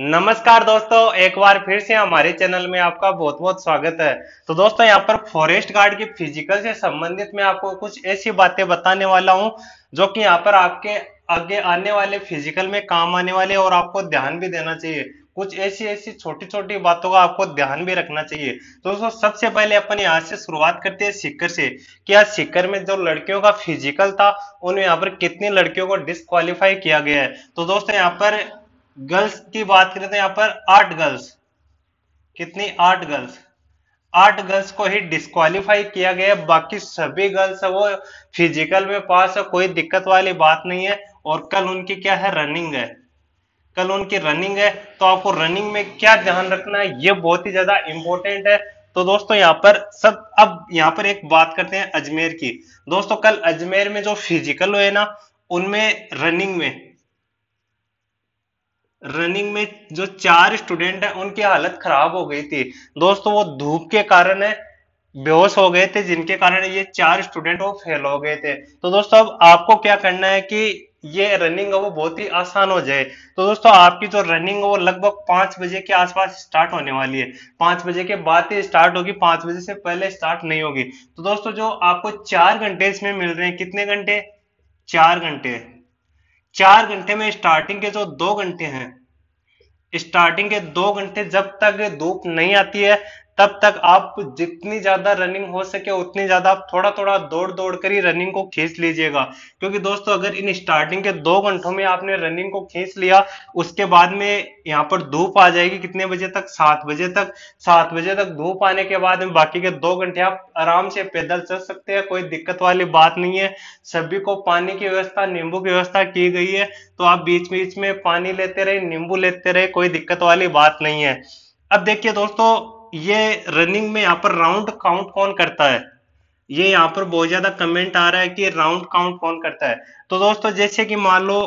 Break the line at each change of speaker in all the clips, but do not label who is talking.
नमस्कार दोस्तों एक बार फिर से हमारे चैनल में आपका बहुत बहुत स्वागत है तो दोस्तों यहाँ पर फॉरेस्ट गार्ड की फिजिकल से संबंधित मैं आपको कुछ ऐसी बातें बताने वाला हूँ जो कि यहाँ पर आपके आगे आने वाले फिजिकल में काम आने वाले और आपको ध्यान भी देना चाहिए कुछ ऐसी ऐसी छोटी छोटी बातों का आपको ध्यान भी रखना चाहिए तो दोस्तों सबसे पहले अपन यहाँ से शुरुआत करते हैं सिक्कर से कि आज सिक्कर में जो लड़कियों का फिजिकल था उन यहाँ पर कितनी लड़कियों को डिस्कालीफाई किया गया है तो दोस्तों यहाँ पर गर्ल्स की बात करें तो यहाँ पर आठ गर्ल्स कितनी आठ गर्ल्स आठ गर्ल्स को ही डिस्कालीफाई किया गया बाकी सभी गर्ल्स वो फिजिकल में पास है कोई दिक्कत वाली बात नहीं है और कल उनकी क्या है रनिंग है कल उनकी रनिंग है तो आपको रनिंग में क्या ध्यान रखना है ये बहुत ही ज्यादा इंपॉर्टेंट है तो दोस्तों यहाँ पर सब अब यहाँ पर एक बात करते हैं अजमेर की दोस्तों कल अजमेर में जो फिजिकल हुए ना उनमें रनिंग में रनिंग में जो चार स्टूडेंट हैं उनकी हालत खराब हो गई थी दोस्तों वो धूप के कारण है बेहोश हो गए थे जिनके कारण ये चार स्टूडेंट वो फेल हो गए थे तो दोस्तों अब आपको क्या करना है कि ये रनिंग है वो बहुत ही आसान हो जाए तो दोस्तों आपकी जो रनिंग है वो लगभग पांच बजे के आसपास स्टार्ट होने वाली है पांच बजे के बाद ही स्टार्ट होगी पांच बजे से पहले स्टार्ट नहीं होगी तो दोस्तों जो आपको चार घंटे इसमें मिल रहे हैं कितने घंटे चार घंटे चार घंटे में स्टार्टिंग के जो दो घंटे हैं स्टार्टिंग के दो घंटे जब तक धूप नहीं आती है तब तक आप जितनी ज्यादा रनिंग हो सके उतनी ज्यादा आप थोड़ा थोड़ा दौड़ दौड़ कर ही रनिंग को खींच लीजिएगा क्योंकि दोस्तों अगर इन स्टार्टिंग के दो घंटों में आपने रनिंग को खींच लिया उसके बाद में यहाँ पर धूप आ जाएगी कितने बजे तक सात बजे तक सात बजे तक धूप आने के बाद में बाकी के दो घंटे आप आराम से पैदल चल सकते हैं कोई दिक्कत वाली बात नहीं है सभी को पानी की व्यवस्था नींबू की व्यवस्था की गई है तो आप बीच बीच में पानी लेते रहे नींबू लेते रहे कोई दिक्कत वाली बात नहीं है अब देखिए दोस्तों ये रनिंग में यहाँ पर राउंड काउंट कौन करता है ये यहाँ पर बहुत ज्यादा कमेंट आ रहा है कि राउंड काउंट कौन करता है तो दोस्तों जैसे कि मान लो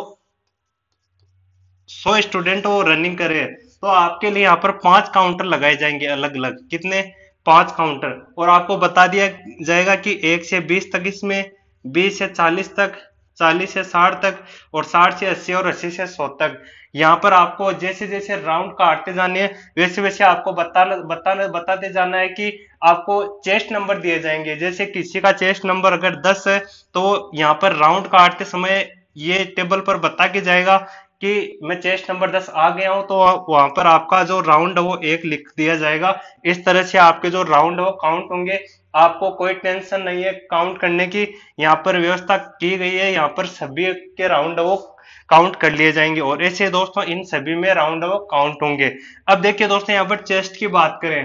सौ स्टूडेंट वो रनिंग करे तो आपके लिए यहाँ पर पांच काउंटर लगाए जाएंगे अलग अलग कितने पांच काउंटर और आपको बता दिया जाएगा कि एक से बीस तक इसमें बीस से चालीस तक चालीस से साठ तक और साठ से अस्सी और अस्सी से सौ तक यहाँ पर आपको जैसे जैसे राउंड काटते जाने हैं वैसे वैसे आपको बताना बताना बताते जाना है कि आपको चेस्ट नंबर दिए जाएंगे जैसे किसी का चेस्ट नंबर अगर दस है तो यहाँ पर राउंड काटते समय ये टेबल पर बता के जाएगा कि मैं चेस्ट नंबर दस आ गया हूं तो वहां पर आपका जो राउंड है वो एक लिख दिया जाएगा इस तरह से आपके जो राउंड है वो काउंट होंगे आपको कोई टेंशन नहीं है काउंट करने की यहाँ पर व्यवस्था की गई है यहाँ पर सभी के राउंड वो काउंट कर लिए जाएंगे और ऐसे दोस्तों इन सभी में राउंड वो काउंट होंगे अब देखिए दोस्तों यहाँ पर चेस्ट की बात करें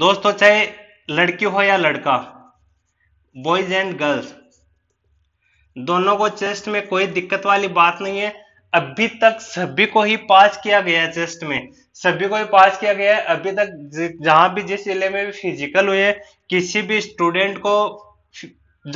दोस्तों चाहे लड़की हो या लड़का बॉयज एंड गर्ल्स दोनों को चेस्ट में कोई दिक्कत वाली बात नहीं है अभी तक सभी को ही पास किया गया है टेस्ट में सभी को ही पास किया गया है अभी तक जहां भी जिस जिले में भी फिजिकल हुए किसी भी स्टूडेंट को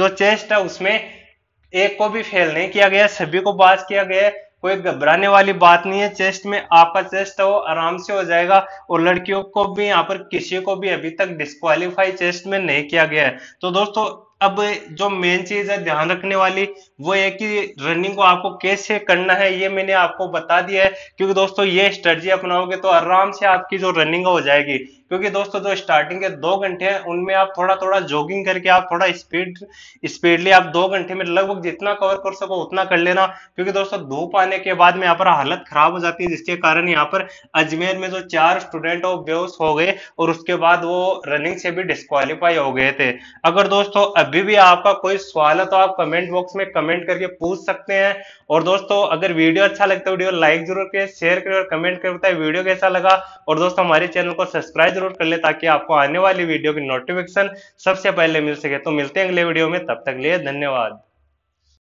जो चेस्ट है उसमें एक को भी फेल नहीं किया गया सभी को पास किया गया है कोई घबराने वाली बात नहीं है चेस्ट में आपका चेस्ट है वो आराम से हो जाएगा और लड़कियों को भी यहाँ पर किसी को भी अभी तक डिस्कालीफाई चेस्ट में नहीं किया गया है तो दोस्तों अब जो मेन चीज है ध्यान रखने वाली वो है कि रनिंग को आपको कैसे करना है ये मैंने आपको बता दिया है क्योंकि दोस्तों ये स्ट्रेटजी अपनाओगे तो आराम से आपकी जो रनिंग हो जाएगी क्योंकि दोस्तों जो स्टार्टिंग के दो घंटे हैं उनमें आप थोड़ा थोड़ा जॉगिंग करके आप थोड़ा स्पीड स्पीडली आप दो घंटे में लगभग जितना कवर कर सको उतना कर लेना क्योंकि दोस्तों धूप आने के बाद में यहाँ पर हालत खराब हो जाती है जिसके कारण यहाँ पर अजमेर में जो चार स्टूडेंट वो बेहोश हो गए और उसके बाद वो रनिंग से भी डिस्कालीफाई हो गए थे अगर दोस्तों अभी भी आपका कोई सवाल है तो आप कमेंट बॉक्स में कमेंट करके पूछ सकते हैं और दोस्तों अगर वीडियो अच्छा लगता है वीडियो लाइक जरूर करें शेयर करें और कमेंट करता बताए वीडियो कैसा लगा और दोस्तों हमारे चैनल को सब्सक्राइब जरूर कर ले ताकि आपको आने वाली वीडियो की नोटिफिकेशन सबसे पहले मिल सके तो मिलते हैं अगले वीडियो में तब तक लिए धन्यवाद